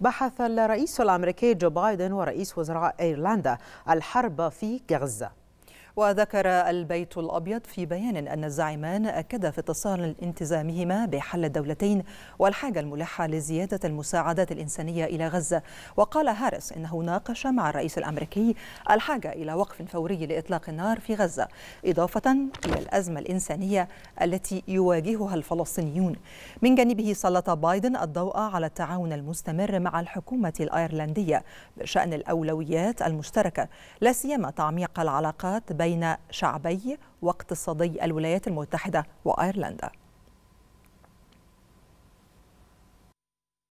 بحث الرئيس الأمريكي جو بايدن ورئيس وزراء أيرلندا الحرب في غزة وذكر البيت الأبيض في بيان أن الزعيمان أكدا في اتصال انتزامهما بحل الدولتين والحاجة الملحة لزيادة المساعدات الإنسانية إلى غزة وقال هارس إنه ناقش مع الرئيس الأمريكي الحاجة إلى وقف فوري لإطلاق النار في غزة إضافة إلى الأزمة الإنسانية التي يواجهها الفلسطينيون من جانبه سلط بايدن الضوء على التعاون المستمر مع الحكومة الأيرلندية بشأن الأولويات المشتركة لا سيما تعميق العلاقات بين بين شعبي واقتصادي الولايات المتحدة وأيرلندا